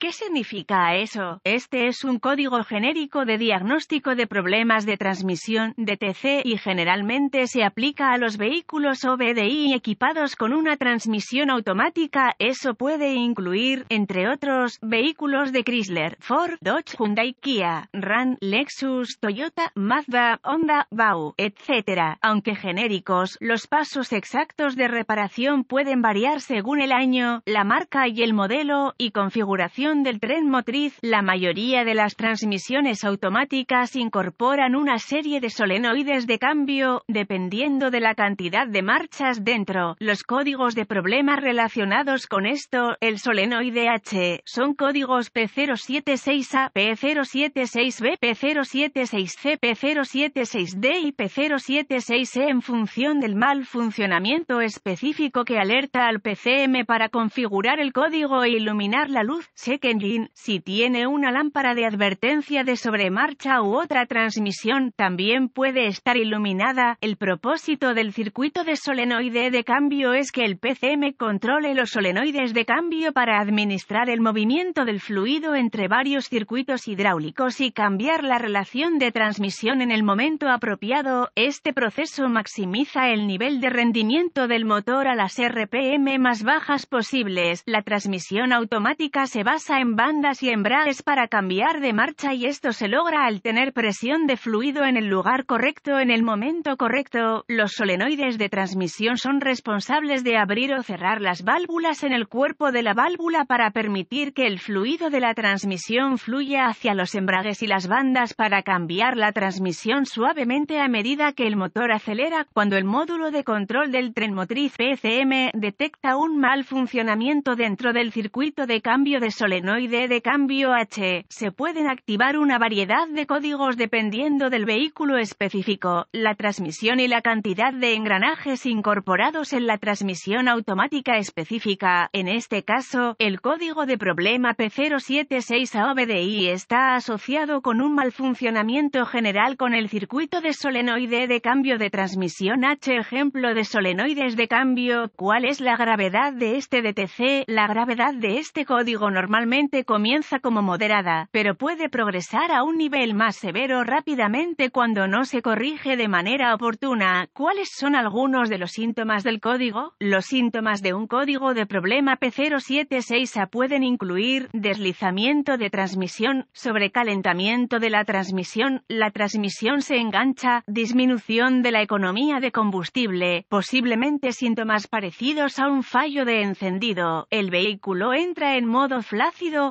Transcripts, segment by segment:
¿Qué significa eso? Este es un código genérico de diagnóstico de problemas de transmisión DTC y generalmente se aplica a los vehículos OBDI equipados con una transmisión automática. Eso puede incluir, entre otros, vehículos de Chrysler, Ford, Dodge, Hyundai, Kia, Ram, Lexus, Toyota, Mazda, Honda, VAU, etc. Aunque genéricos, los pasos exactos de reparación pueden variar según el año, la marca y el modelo y configuración del tren motriz, la mayoría de las transmisiones automáticas incorporan una serie de solenoides de cambio, dependiendo de la cantidad de marchas dentro. Los códigos de problemas relacionados con esto, el solenoide H, son códigos P076A, P076B, P076C, P076D y P076E en función del mal funcionamiento específico que alerta al PCM para configurar el código e iluminar la luz, se engine, si tiene una lámpara de advertencia de sobremarcha u otra transmisión, también puede estar iluminada. El propósito del circuito de solenoide de cambio es que el PCM controle los solenoides de cambio para administrar el movimiento del fluido entre varios circuitos hidráulicos y cambiar la relación de transmisión en el momento apropiado. Este proceso maximiza el nivel de rendimiento del motor a las RPM más bajas posibles. La transmisión automática se basa en bandas y embragues para cambiar de marcha y esto se logra al tener presión de fluido en el lugar correcto en el momento correcto. Los solenoides de transmisión son responsables de abrir o cerrar las válvulas en el cuerpo de la válvula para permitir que el fluido de la transmisión fluya hacia los embragues y las bandas para cambiar la transmisión suavemente a medida que el motor acelera. Cuando el módulo de control del tren motriz PCM detecta un mal funcionamiento dentro del circuito de cambio de solenoides, de cambio H, se pueden activar una variedad de códigos dependiendo del vehículo específico, la transmisión y la cantidad de engranajes incorporados en la transmisión automática específica. En este caso, el código de problema P076AOBDI está asociado con un mal funcionamiento general con el circuito de solenoide de cambio de transmisión H. Ejemplo de solenoides de cambio. ¿Cuál es la gravedad de este DTC? La gravedad de este código normalmente comienza como moderada, pero puede progresar a un nivel más severo rápidamente cuando no se corrige de manera oportuna. ¿Cuáles son algunos de los síntomas del código? Los síntomas de un código de problema P076A pueden incluir deslizamiento de transmisión, sobrecalentamiento de la transmisión, la transmisión se engancha, disminución de la economía de combustible, posiblemente síntomas parecidos a un fallo de encendido, el vehículo entra en modo flash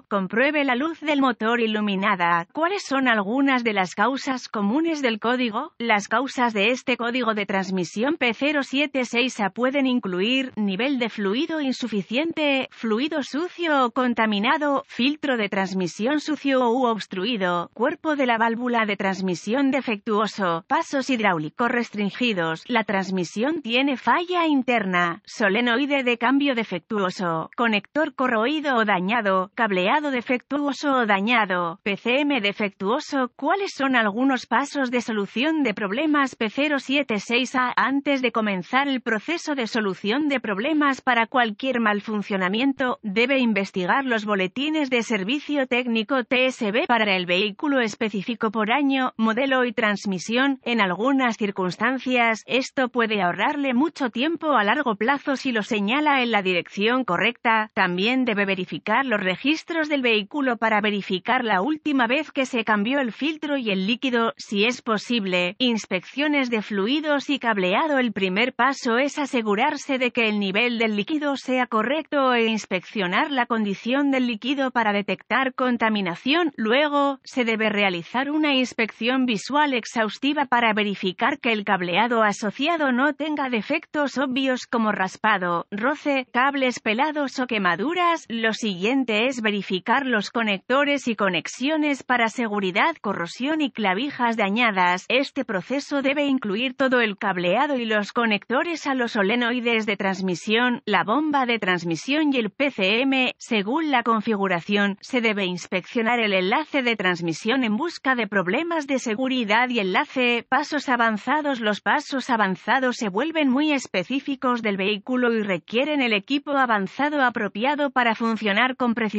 compruebe la luz del motor iluminada. ¿Cuáles son algunas de las causas comunes del código? Las causas de este código de transmisión P076A pueden incluir nivel de fluido insuficiente, fluido sucio o contaminado, filtro de transmisión sucio u obstruido, cuerpo de la válvula de transmisión defectuoso, pasos hidráulicos restringidos, la transmisión tiene falla interna, solenoide de cambio defectuoso, conector corroído o dañado, cableado defectuoso o dañado, PCM defectuoso. ¿Cuáles son algunos pasos de solución de problemas P076A antes de comenzar el proceso de solución de problemas para cualquier mal funcionamiento? Debe investigar los boletines de servicio técnico TSB para el vehículo específico por año, modelo y transmisión. En algunas circunstancias, esto puede ahorrarle mucho tiempo a largo plazo si lo señala en la dirección correcta. También debe verificar los registros registros del vehículo para verificar la última vez que se cambió el filtro y el líquido, si es posible, inspecciones de fluidos y cableado. El primer paso es asegurarse de que el nivel del líquido sea correcto e inspeccionar la condición del líquido para detectar contaminación. Luego, se debe realizar una inspección visual exhaustiva para verificar que el cableado asociado no tenga defectos obvios como raspado, roce, cables pelados o quemaduras. Lo siguiente verificar los conectores y conexiones para seguridad, corrosión y clavijas dañadas. Este proceso debe incluir todo el cableado y los conectores a los solenoides de transmisión, la bomba de transmisión y el PCM. Según la configuración, se debe inspeccionar el enlace de transmisión en busca de problemas de seguridad y enlace. Pasos avanzados Los pasos avanzados se vuelven muy específicos del vehículo y requieren el equipo avanzado apropiado para funcionar con precisión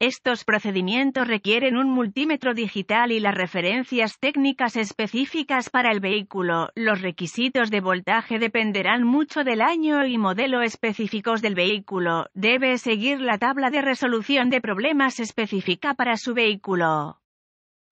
estos procedimientos requieren un multímetro digital y las referencias técnicas específicas para el vehículo. Los requisitos de voltaje dependerán mucho del año y modelo específicos del vehículo. Debe seguir la tabla de resolución de problemas específica para su vehículo.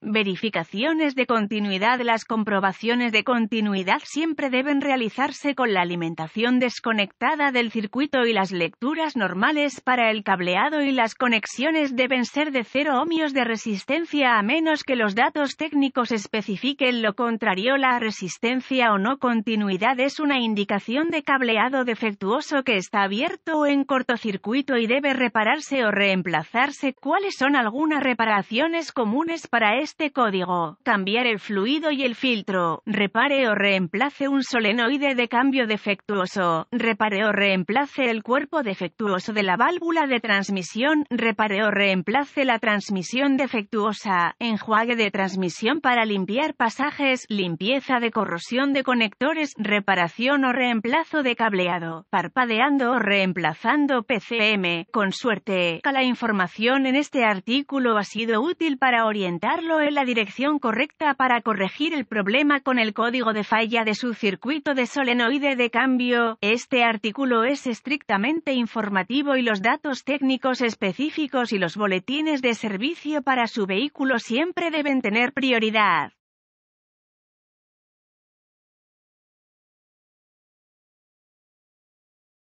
Verificaciones de continuidad Las comprobaciones de continuidad siempre deben realizarse con la alimentación desconectada del circuito y las lecturas normales para el cableado y las conexiones deben ser de 0 ohmios de resistencia a menos que los datos técnicos especifiquen lo contrario. La resistencia o no continuidad es una indicación de cableado defectuoso que está abierto o en cortocircuito y debe repararse o reemplazarse. ¿Cuáles son algunas reparaciones comunes para este código, cambiar el fluido y el filtro, repare o reemplace un solenoide de cambio defectuoso, repare o reemplace el cuerpo defectuoso de la válvula de transmisión, repare o reemplace la transmisión defectuosa, enjuague de transmisión para limpiar pasajes, limpieza de corrosión de conectores, reparación o reemplazo de cableado, parpadeando o reemplazando PCM, con suerte, la información en este artículo ha sido útil para orientarlo en la dirección correcta para corregir el problema con el código de falla de su circuito de solenoide de cambio. Este artículo es estrictamente informativo y los datos técnicos específicos y los boletines de servicio para su vehículo siempre deben tener prioridad.